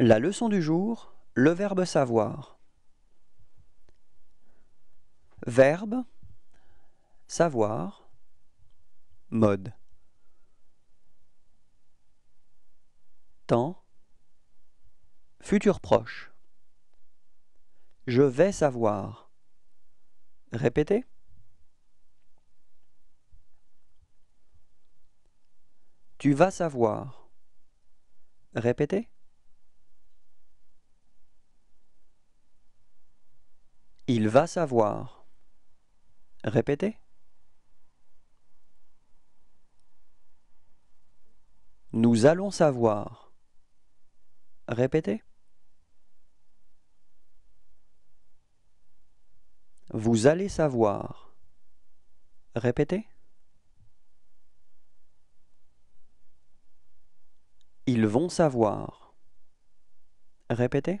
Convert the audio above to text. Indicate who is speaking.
Speaker 1: La leçon du jour, le verbe savoir. Verbe, savoir, mode. Temps, futur proche. Je vais savoir. Répétez. Tu vas savoir. Répétez. Il va savoir. Répétez. Nous allons savoir. Répétez. Vous allez savoir. Répétez. Ils vont savoir. Répétez.